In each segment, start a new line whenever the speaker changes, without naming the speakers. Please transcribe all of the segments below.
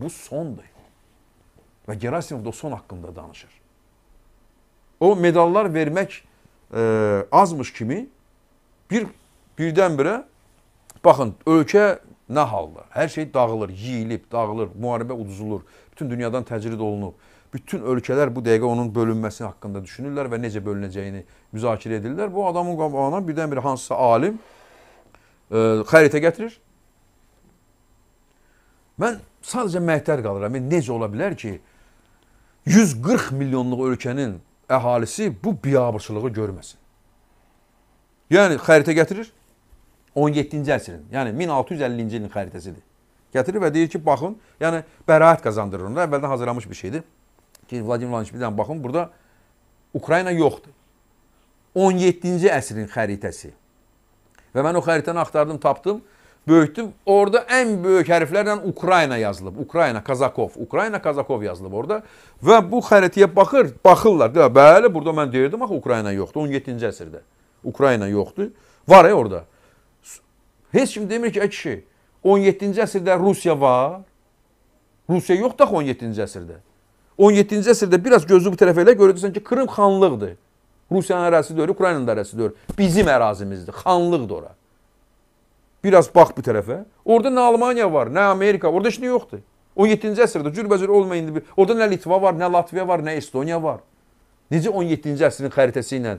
Bu sondur. Və Gerasimov da son haqqında danışır. O medallar vermək e, azmış kimi bir birdən-birə baxın ölkə nə halda? Hər şey dağılır, yeyilib, dağılır, müharibə uduzulur, bütün dünyadan təcrid olunub. Bütün ölkələr bu dəqiqə onun bölünməsi haqqında düşünürlər və necə bölünəcəyini müzakirə edirlər. Bu adamın qabağına birdən-birə hansısa alim e, xəritə gətirir Mən sadəcə məhtər qalıram. Yəni necə ola bilər ki, 140 milyonluq ölkənin əhalisi bu biabırçılığı görməsin? Yəni xəritə gətirir 17-ci əsrin, yəni 1650-ci ilin xəritəsidir. Gətirir və deyir ki, baxın, yəni bəraət qazandırır onu. Əvvəldən hazırlanmış bir şeydir ki, Vladimir Vladiç birdən baxın, burada Ukrayna yoxdur. 17-ci əsrin xəritəsi. Və mən o xəritəni axtardım, tapdım böyütdüm. Orada ən böyük hərflərlə Ukrayna yazılıb. Ukrayna Kazakov, Ukrayna Kazakov yazılıb orada. Və bu xəritəyə baxır, baxırlar. Deyir, bəli, burada mən deyirdim axı Ukrayna yoxdur 17-ci əsrdə. Ukrayna yoxdur. Var e orada. Heç kim demir ki, ə kişi, 17-ci əsrdə Rusiya var. Rusiya yoxdur axı 17-ci əsrdə. 17-ci əsrdə biraz gözü bu tərəfə elə görürsən ki, Krım xanlıqdır. Rusiyanın ərazisi deyil, Ukraynanın ərazisi deyil. Bizim ərazimizdir, xanlıqdır ora. Biraz bax bu tərəfə. Orada nə Almaniya var, nə Amerika, orada heç nə yoxdur. 17-ci əsrdə cürbəcür olmayın bir. Orada nə Litva var, nə Latviya var, nə Estoniya var. Necə 17-ci əsrin xəritəsi ilə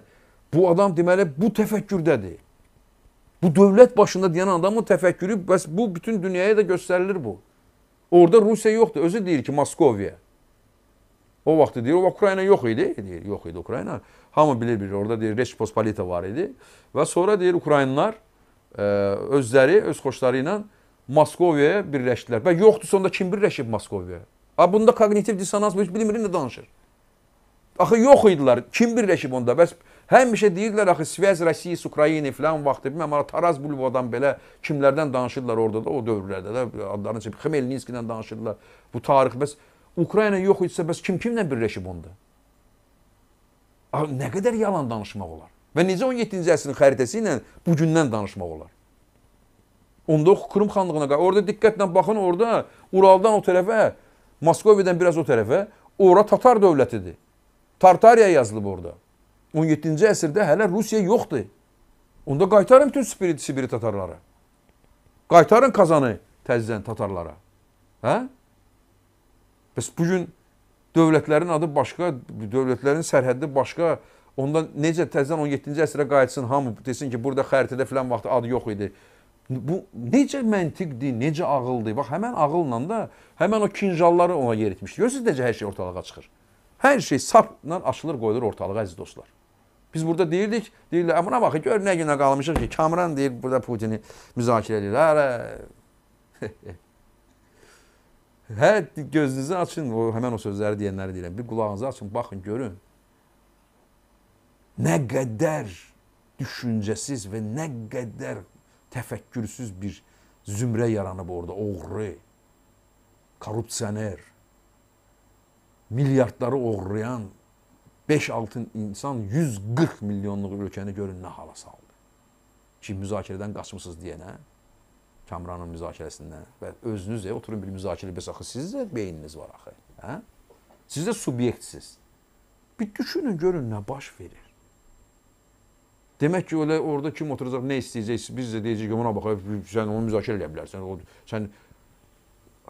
bu adam deməli bu təfəkkürdədir. Bu dövlət başında deyən adamın təfəkkürü bəs bu bütün dünyaya da göstərilir bu. Orada Rusiya yoxdur. Özü deyir ki, Moskoviya. O vaxt deyir, o vaxt Ukrayna yox idi. Deyir, yox idi Ukrayna. Hamı bilir bilir. Orada deyir, Reç Pospolita var idi. Və sonra deyir, Ukraynalar özləri, öz xoşları ilə Moskoviyaya birləşdilər. Və yoxdursa onda kim birləşib Moskoviyaya? A bunda koqnitiv dissonans heç bilmir nə danışır. Axı yox idilər. Kim birləşib onda? Bəs həmişə deyirdilər axı Svez Rusiya, Ukrayna filan vaxtı bilməm amma Taraz Bulvodan belə kimlərdən danışırdılar orada da o dövrlərdə də adlarını çəkib Xmelninskidən danışırdılar. Bu tarix bəs Ukrayna yox idisə bəs kim kimlə birləşib onda? A, nə qədər yalan danışmaq olar? Və necə 17-ci əsrin xəritəsi ilə bu gündən danışmaq olar? Onda o Kırım xanlığına qaç. Orada diqqətlə baxın, orada Uraldan o tərəfə, Moskovadan biraz o tərəfə, ora Tatar dövlətidir. Tartariya yazılıb orada. 17-ci əsrdə hələ Rusiya yoxdur. Onda qaytarın bütün Sibiri, Sibiri Tatarlara. Qaytarın Kazanı təzdən Tatarlara. Hə? Bəs bu gün dövlətlərin adı başqa, dövlətlərin sərhədi başqa, Onda necə təzədən 17-ci əsrə qayıtsın hamı desin ki, burada xəritədə filan vaxt adı yox idi. Bu necə məntiqdir, necə ağıldır? Bax, həmin ağılla da həmin o kinjalları ona yeritmişdi. Görürsüz necə hər şey ortalığa çıxır. Hər şey sapla aşılır, qoyulur ortalığa əziz dostlar. Biz burada deyirdik, deyirlər, buna baxın, gör nə günə qalmışıq ki, Kamran deyir, burada Putini müzakirə edir. Hərə. Hə. Hər gözünüzü açın, o həmin o sözləri deyənləri deyirəm. Bir qulağınızı açın, baxın, görün nə qədər düşüncəsiz və nə qədər təfəkkürsüz bir zümrə yaranıb orada. Oğru, korrupsioner, milyardları oğurlayan 5 altın insan 140 milyonluq ölkəni görün nə hala saldı. Ki müzakirədən qaçmısınız deyənə, Kamranın müzakirəsindən və özünüz e, oturun bir müzakirə bəs axı sizdə beyniniz var axı. Hə? Siz də subyektsiz. Bir düşünün görün nə baş verir. Demək ki, elə orada kim oturacaq, nə istəyəcək, biz də deyəcəyik ki, buna bax, hə, sən onu müzakirə edə bilərsən. O, sən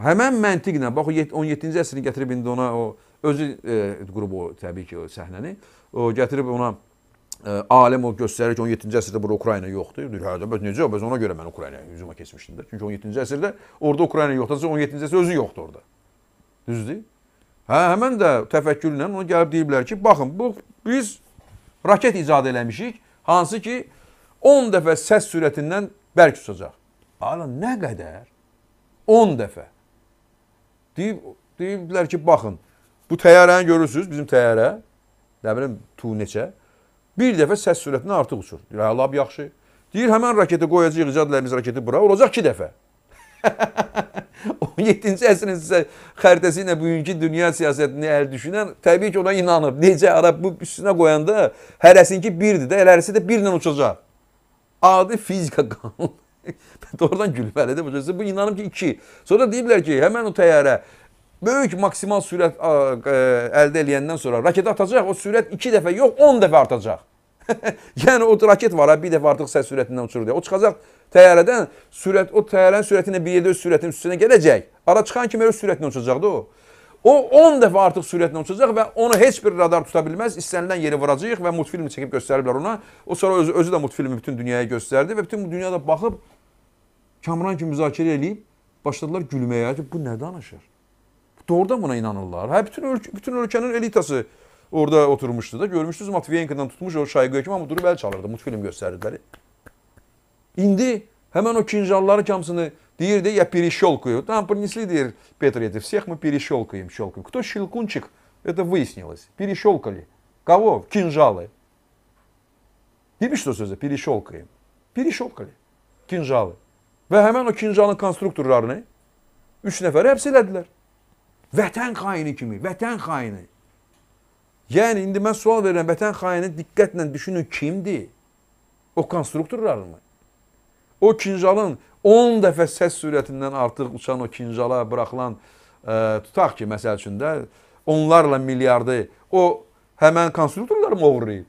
həmin məntiqlə bax 17-ci əsrin gətirib indi ona o özü e, qrup o təbii ki, o səhnəni o gətirib ona ə, e, alim o göstərir ki, 17-ci əsrdə bura Ukrayna yoxdur. Deyir, hə, bəs necə? Bəs ona görə mən Ukraynaya hücuma keçmişdim də. Çünki 17-ci əsrdə orada Ukrayna yoxdursa, 17-ci əsr özü yoxdur orada. Düzdür? Hə, həmin də təfəkkürlə ona gəlib deyiblər ki, baxın, bu biz raket icad eləmişik. Hansı ki 10 dəfə səs sürətindən bərk tutacaq. Ala nə qədər? 10 dəfə. Deyib, deyiblər ki, baxın, bu təyyarəni görürsünüz, bizim təyyarə, nə bilim, tu neçə, bir dəfə səs sürətini artıq uçur. Deyir, lab yaxşı. Deyir, həmən raketi qoyacaq, icad eləmiz raketi bura, olacaq iki dəfə. 17-ci əsrin xəritəsi ilə bugünkü dünya siyasətini əl düşünən təbii ki, ona inanıb. Necə arab bu üstünə qoyanda hərəsinki birdir də, hərəsi də birlə uçacaq. Adi fizika qanunu. Doğrudan gülməlidir bu cəsə. Bu inanım ki, iki. Sonra deyiblər ki, həmən o təyyarə böyük maksimal sürət ə, ə, əldə eləyəndən sonra raketi atacaq, o sürət iki dəfə yox, 10 dəfə artacaq. yəni o raket var ha, bir dəfə artıq səs sürətindən uçur deyə. O çıxacaq təyyarədən, sürət o təyyarənin sürəti ilə bir yerdə öz sürətinin üstünə gələcək. Ara çıxan kimi öz sürətlə uçacaqdı o. O 10 dəfə artıq sürətlə uçacaq və onu heç bir radar tuta bilməz. İstənilən yeri vuracağıq və multfilmi çəkib göstəriblər ona. O sonra öz, özü də multfilmi bütün dünyaya göstərdi və bütün dünya da baxıb Kamran kimi müzakirə eləyib başladılar gülməyə ki, bu nə danışır? Doğrudan buna inanırlar. Hə bütün ölkə, bütün ölkənin elitası Orada oturmuştu da. Görmüştünüz Matviyenko'dan tutmuş o Şaygo Hekim ama durup el çalırdı. Mutfilm gösterdiler. İndi hemen o kinjalları kamsını deyir de ya перещелкаю. Там принесли, deyir Петр всех мы перещелкаем, щелкаем. Кто щелкунчик, это выяснилось. Перещелкали. Кого? Кинжалы. Demiş de sözü перещелкаем. Перещелкали. Kinjalı. Ve hemen o kinjalın konstruktörlerini üç nəfər həbs elədilər. Vətən xaini kimi, vətən xaini. Yəni, indi mən sual verirəm, vətən xaini diqqətlə düşünün kimdir? O konstruktorlar mı? O kincalın 10 dəfə səs sürətindən artıq uçan o kincala buraxılan, ə, e, tutaq ki, məsəl üçün də, onlarla milyardı o həmən konstruktorlar mı oğurlayıb?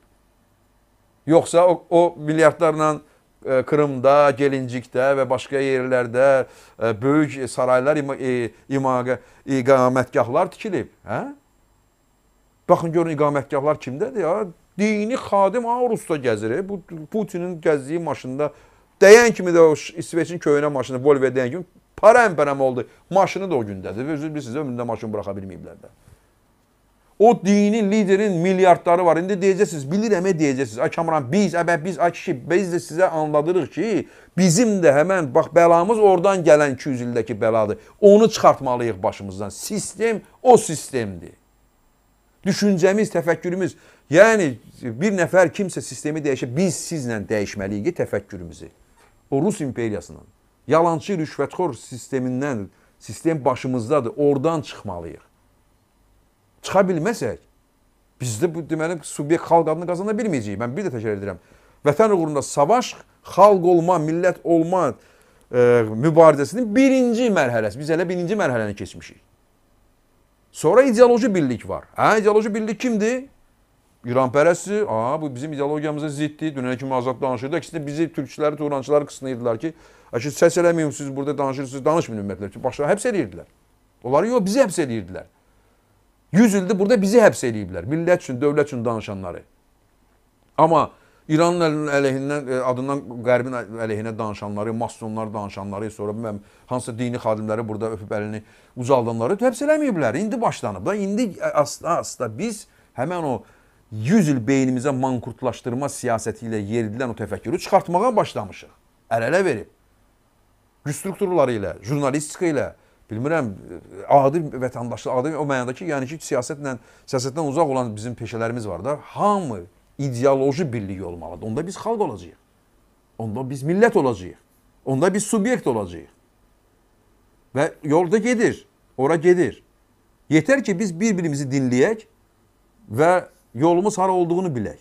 Yoxsa o, o milyardlarla ə, e, Kırımda, Gelincikdə və başqa yerlərdə ə, e, böyük saraylar, ima, e, iqamətgahlar tikilib, hə? Baxın görün iqamətgahlar kimdədir ya? Dini xadim Aurusda gəzir. Bu Putinin gəzdiyi maşında dəyən kimi də o İsveçin köynə maşını Volvo dəyən kimi parəmpərəm oldu. Maşını da o gündədir. Özünüz bilirsiniz ömründə maşın buraxa bilməyiblər də. O dini liderin milyardları var. İndi deyəcəksiniz, bilirəm, e, deyəcəksiniz. Ay Kamran, biz, əbə, biz, ay kişi, biz də sizə anladırıq ki, bizim də həmən, bax, bəlamız oradan gələn 200 ildəki bəladır. Onu çıxartmalıyıq başımızdan. Sistem o sistemdir düşüncəmiz, təfəkkürümüz. Yəni bir nəfər kimsə sistemi dəyişə, biz sizlə dəyişməliyik təfəkkürümüzü. O Rus imperiyasından, yalançı rüşvətxor sistemindən, sistem başımızdadır. Oradan çıxmalıyıq. Çıxa bilməsək bizdə bu deməli subyekt xalq adını qazana bilməyəcəyik. Mən bir də təkrar edirəm. Vətən uğrunda savaş xalq olma, millət olma e, mübarizəsinin birinci mərhələsi. Biz hələ birinci mərhələni keçmişik. Sonra ideoloji birlik var. Ha, ideoloji birlik kimdir? İranpərəstdir. Aha, bu bizim ideologiyamıza ziddir. Dünən kimi azad danışırdı. Əksinə bizi türkçüləri, turançıları qısnayırdılar ki, əşi səs eləməyin, siz burada danışırsınız, danışmayın ümumiyyətlə. Çünki başa həbs eləyirdilər. Onları yox, bizi həbs eləyirdilər. 100 ildir burada bizi həbs eləyiblər. Millət üçün, dövlət üçün danışanları. Amma İranın əleyhindən e, adından Qərbin əleyhinə danışanları, masonlar danışanları, sonra bilməm hansısa dini xadimləri burada öpüb əlini uzaldanları həbs eləməyiblər. İndi başlanıb da. İndi asta-asta biz həmin o 100 il beynimizə mankurtlaşdırma siyasəti ilə yeridilən o təfəkkürü çıxartmağa başlamışıq. Əl-ələ verib. Güc strukturları ilə, jurnalistika ilə, bilmirəm, adi vətəndaşlar, adi o mənada ki, yəni ki, siyasətlə, siyasətdən uzaq olan bizim peşələrimiz var da, hamı ideoloji birliyi olmalıdır. Onda biz xalq olacağıq. Onda biz millət olacağıq. Onda biz subyekt olacağıq. Və yolda gedir, ora gedir. Yetər ki biz bir-birimizi dinləyək və yolumuz hara olduğunu bilək.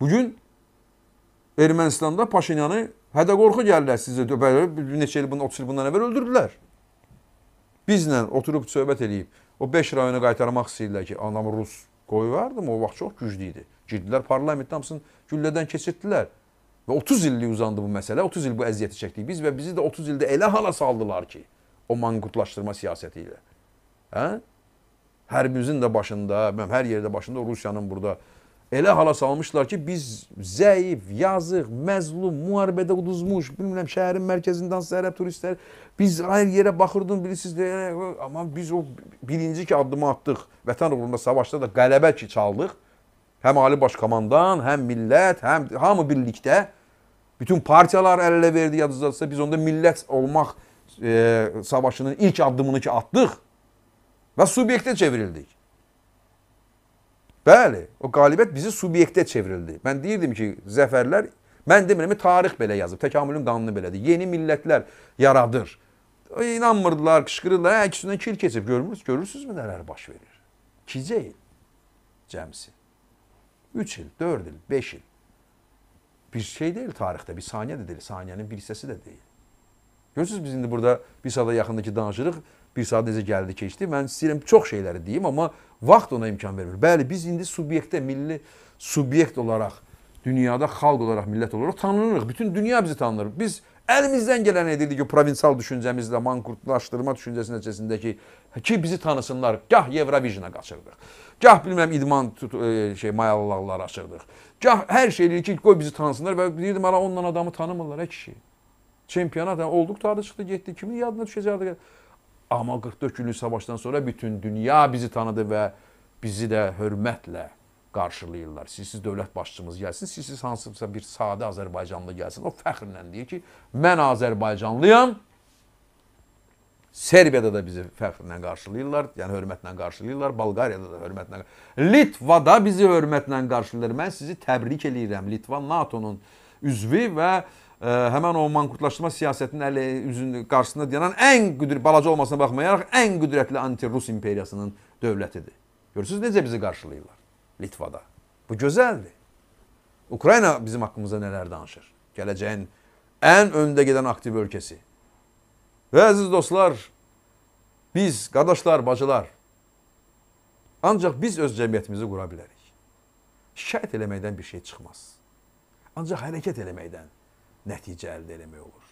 Bugün Ermənistanda Paşinyanı hədə qorxu gəlirlər sizə. Neçə il, 30 il bundan əvvəl öldürdülər. Bizlə oturub söhbət eləyib. O 5 rayonu qaytarmaq istəyirlər ki, anam Rus qoyu vardım, o vaxt çox güclü idi. Girdilər parlamentdə hamısını güllədən keçirtdilər. Və 30 illik uzandı bu məsələ. 30 il bu əziyyəti çəkdik biz və bizi də 30 ildə elə hala saldılar ki, o manqurtlaşdırma siyasəti ilə. Hə? Hərbimizin də başında, mənim hər yerdə başında Rusiyanın burada elə hala salmışlar ki, biz zəif, yazıq, məzlum, müharibədə uduzmuş, bilmirəm şəhərin mərkəzindən sərəb turistlər, biz hər yerə baxırdın, bilirsiniz, amma biz o birinci ki addımı atdıq. Vətən uğrunda savaşda da qələbə ki çaldıq. Həm Ali Baş Komandan, həm millət, həm hamı birlikdə bütün partiyalar əl ələ verdi yadınızdadırsa biz onda millət olmaq e, savaşının ilk addımını ki atdıq və subyektə çevrildik. Bəli, o qalibiyyət bizi subyektə çevrildi. Mən deyirdim ki, zəfərlər mən demirəm, tarix belə yazıb, təkamülün qanunu belədir. Yeni millətlər yaradır. İnanmırdılar, qışqırırlar, əksinə hə, kil keçib. Görmürsünüz, görürsünüzmü nələr baş verir? Kicə il cəmsi. 3 il, 4 il, 5 il. Bir şey deyil tarixdə, bir saniyə də deyil, saniyənin bir hissəsi də deyil. Görürsünüz biz indi burada bir saata yaxındakı danışırıq, bir saat necə gəldi, keçdi. Mən istəyirəm çox şeyləri deyim, amma vaxt ona imkan vermir. Bəli, biz indi subyektə, milli subyekt olaraq, dünyada xalq olaraq, millət olaraq tanınırıq. Bütün dünya bizi tanınır. Biz Əlimizdən gələn edirdi ki, provinsal düşüncəmizlə, mankurtlaşdırma düşüncəsi nəticəsindəki ki bizi tanısınlar. Gah Eurovision-a qaçırdıq. Gah bilmirəm idman tut, e, şey mayallaqlar açırdıq. Gah hər şey eləyir ki, qoy bizi tanısınlar və deyirdim hələ onunla adamı tanımırlar ə kişi. Çempionat yəni, olduq tadı çıxdı, getdi. Kimin yadına düşəcəkdi? Amma 44 günlük savaşdan sonra bütün dünya bizi tanıdı və bizi də hörmətlə qarşılayırlar. Siz, siz dövlət başçımız gəlsin, siz, siz hansısa bir sadə Azərbaycanlı gəlsin. O fəxrlə deyir ki, mən Azərbaycanlıyam Serbiyada da bizi fəxrlə qarşılayırlar, yəni hörmətlə qarşılayırlar, Bolqariyada da hörmətlə. Litvada bizi hörmətlə qarşılayırlar. Mən sizi təbrik eləyirəm. Litva NATO-nun üzvü və ə, e, həmən o manqurtlaşma siyasətinin əli üzünün qarşısında dayanan ən qüdrət balaca olmasına baxmayaraq ən qüdrətli anti-rus imperiyasının dövlətidir. Görürsüz necə bizi qarşılayırlar Litvada. Bu gözəldir. Ukrayna bizim haqqımızda nələr danışır? Gələcəyin ən öndə gedən aktiv ölkəsi. Və əziz dostlar, Biz, qardaşlar, bacılar, ancaq biz öz cəmiyyətimizi qura bilərik. Şikayət eləməkdən bir şey çıxmaz. Ancaq hərəkət eləməkdən nəticə əldə eləmək olur.